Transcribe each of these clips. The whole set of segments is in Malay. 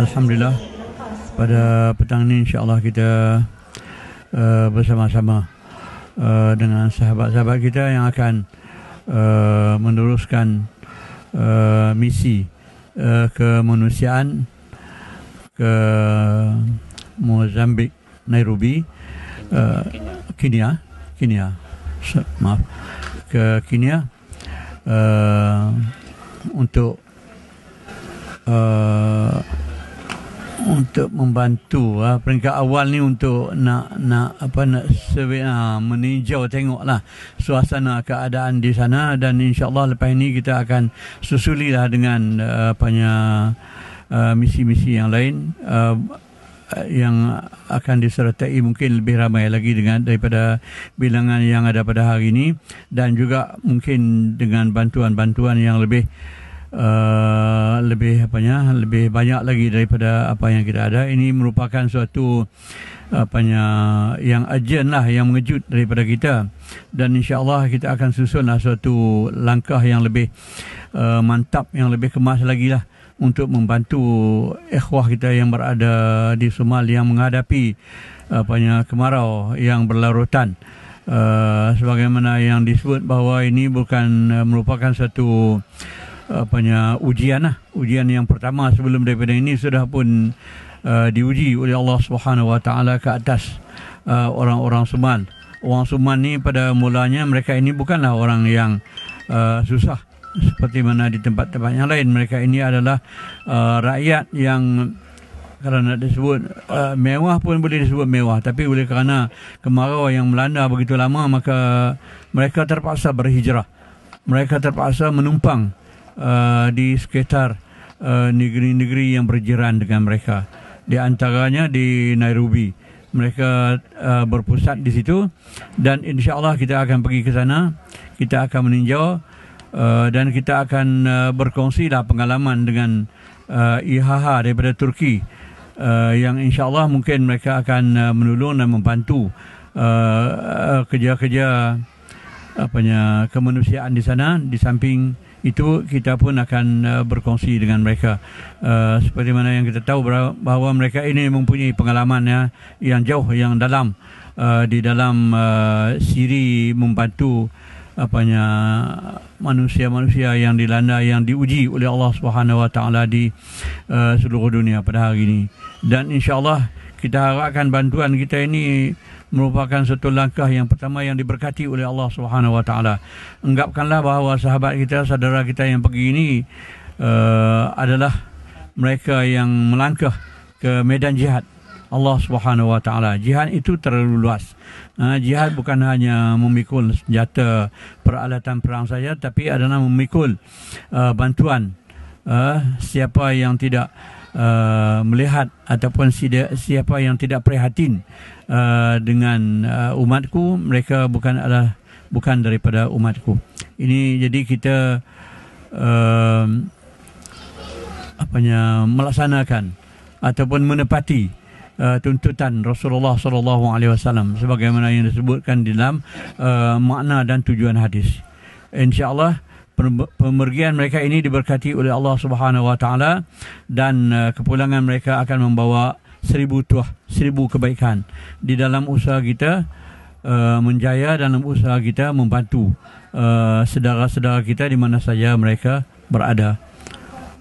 Alhamdulillah Pada petang ini insyaAllah kita uh, Bersama-sama uh, Dengan sahabat-sahabat kita Yang akan uh, Meneruskan uh, Misi uh, Kemanusiaan Ke Mozambik, Nairobi uh, Kenya Kenya, Kenya. So, Maaf Ke Kenya uh, untuk uh, untuk membantu uh, peringkat awal ni untuk nak nak apa nak survey, uh, ah, meninjau tengoklah suasana keadaan di sana dan insyaallah lepas ini kita akan susulilah dengan uh, apanya uh, misi-misi yang lain uh, Eh, yang akan disertai mungkin lebih ramai lagi dengan daripada bilangan yang ada pada hari ini dan juga mungkin dengan bantuan-bantuan yang lebih uh, lebih apanya lebih banyak lagi daripada apa yang kita ada ini merupakan suatu apa apanya yang urgent lah yang mengejut daripada kita dan insyaallah kita akan susunlah suatu langkah yang lebih uh, mantap yang lebih kemas lagi lah untuk membantu ikhwah kita yang berada di Somalia yang menghadapi apanya kemarau yang berlarutan uh, sebagaimana yang disebut bahawa ini bukan uh, merupakan satu apanya ujian lah. ujian yang pertama sebelum daripada ini sudah pun uh, diuji oleh Allah Subhanahu wa taala ke atas uh, orang-orang Somal orang Somal ni pada mulanya mereka ini bukanlah orang yang uh, susah seperti mana di tempat-tempat yang lain mereka ini adalah uh, rakyat yang kalau nak disebut uh, mewah pun boleh disebut mewah tapi oleh kerana kemarau yang melanda begitu lama maka mereka terpaksa berhijrah mereka terpaksa menumpang uh, di sekitar uh, negeri-negeri uh, yang berjiran dengan mereka di antaranya di Nairobi mereka uh, berpusat di situ dan insya-Allah kita akan pergi ke sana kita akan meninjau Uh, dan kita akan uh, berkongsi lah pengalaman dengan uh, IHH daripada Turki uh, yang insyaAllah mungkin mereka akan uh, menolong dan membantu uh, uh, kerja-kerja apanya kemanusiaan di sana di samping itu kita pun akan uh, berkongsi dengan mereka uh, seperti mana yang kita tahu bahawa mereka ini mempunyai pengalaman ya, yang jauh yang dalam uh, di dalam uh, siri membantu apanya manusia-manusia yang dilanda yang diuji oleh Allah Subhanahu wa taala di uh, seluruh dunia pada hari ini dan insyaallah kita harapkan bantuan kita ini merupakan satu langkah yang pertama yang diberkati oleh Allah Subhanahu wa taala anggapkanlah bahawa sahabat kita saudara kita yang pergi ini uh, adalah mereka yang melangkah ke medan jihad Allah Subhanahu Wa Taala. Jihad itu terlalu luas. Ha, jihad bukan hanya memikul senjata peralatan perang saja, tapi adalah memikul uh, bantuan uh, siapa yang tidak uh, melihat ataupun siapa yang tidak prihatin uh, dengan uh, umatku, mereka bukan adalah bukan daripada umatku. Ini jadi kita uh, um, apanya melaksanakan ataupun menepati uh, tuntutan Rasulullah sallallahu alaihi wasallam sebagaimana yang disebutkan di dalam uh, makna dan tujuan hadis. Insyaallah pemergian mereka ini diberkati oleh Allah Subhanahu wa taala dan uh, kepulangan mereka akan membawa seribu tuah, seribu kebaikan di dalam usaha kita uh, menjaya dalam usaha kita membantu uh, saudara-saudara kita di mana saja mereka berada.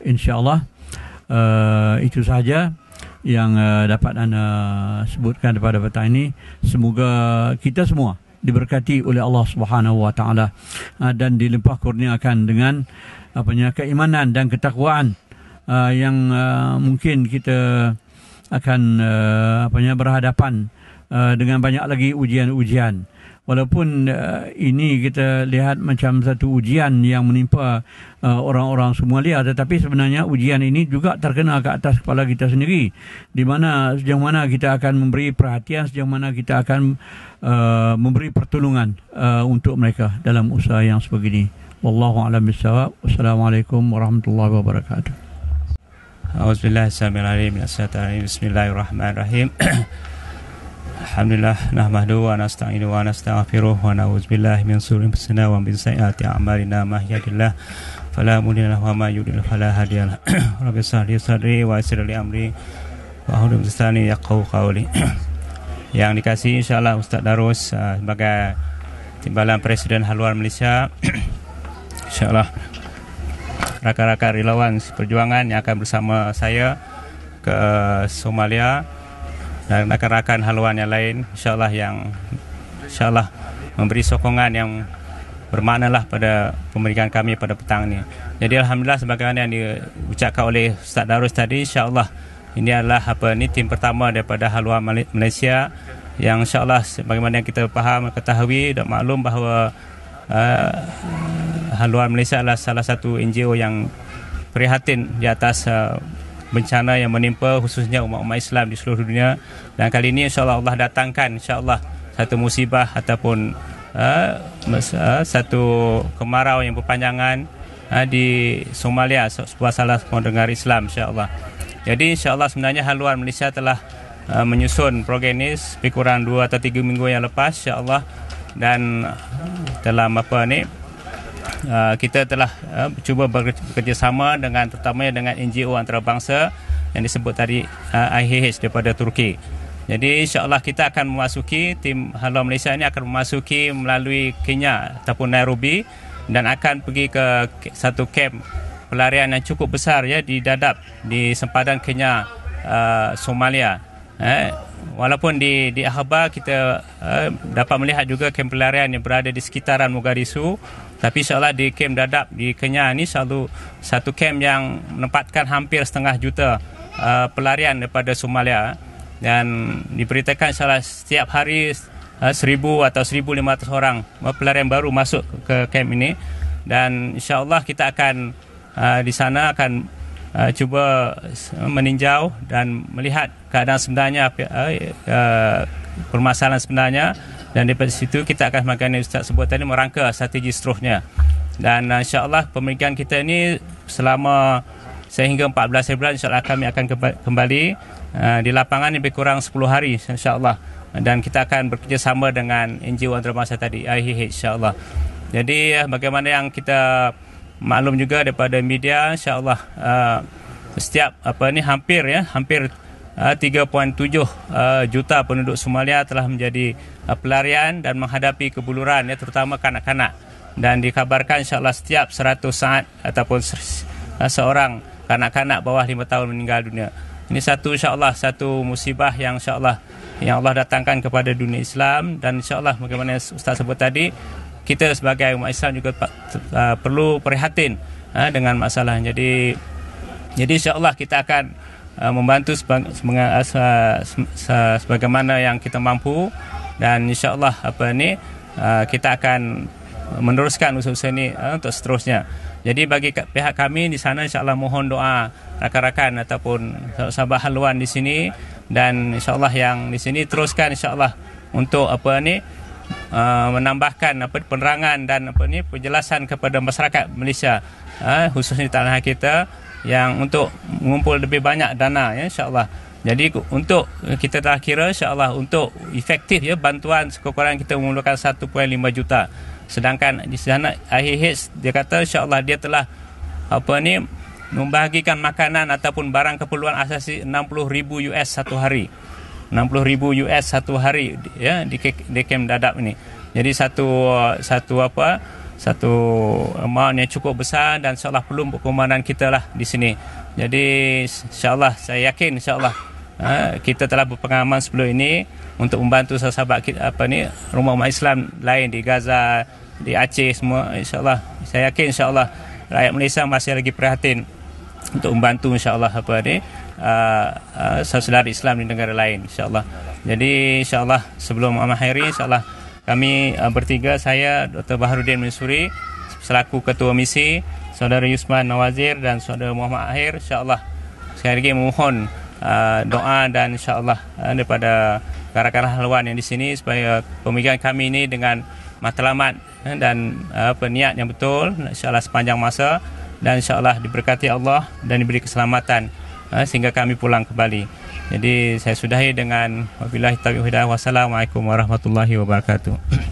Insyaallah uh, itu saja yang uh, dapat anda sebutkan pada petang ini semoga kita semua diberkati oleh Allah Subhanahu wa taala uh, dan dilimpah kurniakan dengan apa uh, apanya keimanan dan ketakwaan uh, yang uh, mungkin kita akan uh, apanya berhadapan uh, dengan banyak lagi ujian-ujian walaupun uh, ini kita lihat macam satu ujian yang menimpa uh, orang-orang Somalia tetapi sebenarnya ujian ini juga terkena ke atas kepala kita sendiri di mana sejauh mana kita akan memberi perhatian sejauh mana kita akan uh, memberi pertolongan uh, untuk mereka dalam usaha yang sebegini wallahu a'lam bissawab wassalamualaikum warahmatullahi wabarakatuh A'udzu billahi minasy bismillahirrahmanirrahim Alhamdulillah nahmadu wa nasta'inu wa nastaghfiruh wa na'udzu billahi min syururi anfusina wa min sayyiati a'malina may yahdihillah fala mudilla wa may yudlil fala hadiyalah rabbi sahli sadri wa yassir li amri wa hudu bisani yaqau qawli yang dikasih insyaallah Ustaz Darus ah, sebagai timbalan presiden haluan Malaysia insyaallah rakan-rakan relawan perjuangan yang akan bersama saya ke eh, Somalia rakan-rakan haluan yang lain insyaallah yang insyaallah memberi sokongan yang lah pada pemberian kami pada petang ini. Jadi alhamdulillah sebagaimana yang diucapkan oleh Ustaz Darus tadi insyaallah ini adalah apa ni tim pertama daripada haluan Malaysia yang insyaallah sebagaimana yang kita faham ketahui dan maklum bahawa uh, haluan Malaysia adalah salah satu NGO yang prihatin di atas uh, bencana yang menimpa khususnya umat-umat Islam di seluruh dunia dan kali ini insyaallah Allah datangkan insyaallah satu musibah ataupun uh, satu kemarau yang berpanjangan uh, di Somalia sebuah salah pendengar Islam insyaallah. Jadi insyaallah sebenarnya haluan Malaysia telah uh, menyusun program ini lebih kurang 2 atau 3 minggu yang lepas insyaallah dan dalam apa ni Ah, kita telah uh, cuba bekerjasama dengan terutamanya dengan NGO antarabangsa yang disebut tadi uh, ah, IHH daripada Turki. Jadi insyaAllah kita akan memasuki, tim Halal Malaysia ini akan memasuki melalui Kenya ataupun Nairobi dan akan pergi ke satu camp pelarian yang cukup besar ya di dadap di sempadan Kenya uh, Somalia. Eh, walaupun di di Ahaba kita uh, dapat melihat juga kem pelarian yang berada di sekitaran Mogadishu tapi seolah di kem dadap di Kenya ini satu satu kem yang menempatkan hampir setengah juta uh, pelarian daripada Somalia dan diberitakan salah setiap hari eh, seribu uh, seribu lima ratus orang pelarian baru masuk ke kem ini dan insyaallah kita akan uh, di sana akan uh, cuba meninjau dan melihat keadaan sebenarnya uh, uh, permasalahan sebenarnya dan daripada situ kita akan makan ustaz sebut tadi merangka strategi seterusnya dan uh, insyaallah pemeriksaan kita ini selama sehingga 14 Februari bulan insyaallah kami akan kembali uh, di lapangan lebih kurang 10 hari insyaallah dan kita akan bekerjasama dengan NGO Antarabangsa tadi IHH insyaallah jadi bagaimana yang kita maklum juga daripada media insyaallah uh, setiap apa ni hampir ya hampir uh, 3.7 uh, juta penduduk Somalia telah menjadi uh, pelarian dan menghadapi kebuluran ya terutama kanak-kanak dan dikabarkan insyaallah setiap 100 saat ataupun uh, seorang kanak-kanak bawah 5 tahun meninggal dunia. Ini satu insyaallah satu musibah yang insyaallah yang Allah datangkan kepada dunia Islam dan insyaallah bagaimana ustaz sebut tadi kita sebagai umat Islam juga uh, perlu prihatin uh, dengan masalah. Jadi jadi insyaallah kita akan uh, membantu uh, sebagaimana seba- seba- seba- seba- yang kita mampu dan insyaallah apa ni uh, kita akan meneruskan usaha-usaha ini uh, untuk seterusnya. Jadi bagi pihak kami di sana insyaallah mohon doa rakan-rakan ataupun sahabat haluan di sini dan insyaallah yang di sini teruskan insyaallah untuk apa ni uh, menambahkan apa penerangan dan apa ni penjelasan kepada masyarakat Malaysia uh, khususnya tanah kita yang untuk mengumpul lebih banyak dana ya insyaallah. Jadi untuk kita telah kira insyaallah untuk efektif ya bantuan sekurang-kurangnya kita memerlukan 1.5 juta. Sedangkan di sana AHH dia kata insyaallah dia telah apa ni membahagikan makanan ataupun barang keperluan asasi 60,000 US satu hari. 60 ribu US satu hari ya di di camp dadap ini. Jadi satu satu apa satu amount yang cukup besar dan seolah perlu perkembangan kita lah di sini. Jadi insyaAllah saya yakin insyaAllah ha, kita telah berpengalaman sebelum ini untuk membantu sahabat kita, apa ni rumah umat Islam lain di Gaza, di Aceh semua insyaAllah. Saya yakin insyaAllah rakyat Malaysia masih lagi perhatian untuk membantu insyaAllah apa ni uh, uh, saudara Islam di negara lain insyaallah. Jadi insyaallah sebelum Amahiri insyaallah kami uh, bertiga saya Dr. Baharudin Mansuri selaku ketua misi, saudara Yusman Nawazir dan saudara Muhammad Akhir insyaallah sekali lagi mohon uh, doa dan insyaallah uh, daripada rakan-rakan haluan yang di sini supaya pemikiran kami ini dengan matlamat uh, dan uh, peniat yang betul insyaallah sepanjang masa dan insyaallah diberkati Allah dan diberi keselamatan Ha, sehingga kami pulang kembali. Jadi saya sudahi dengan wabillahi taufiq hidayah wassalamualaikum warahmatullahi wabarakatuh.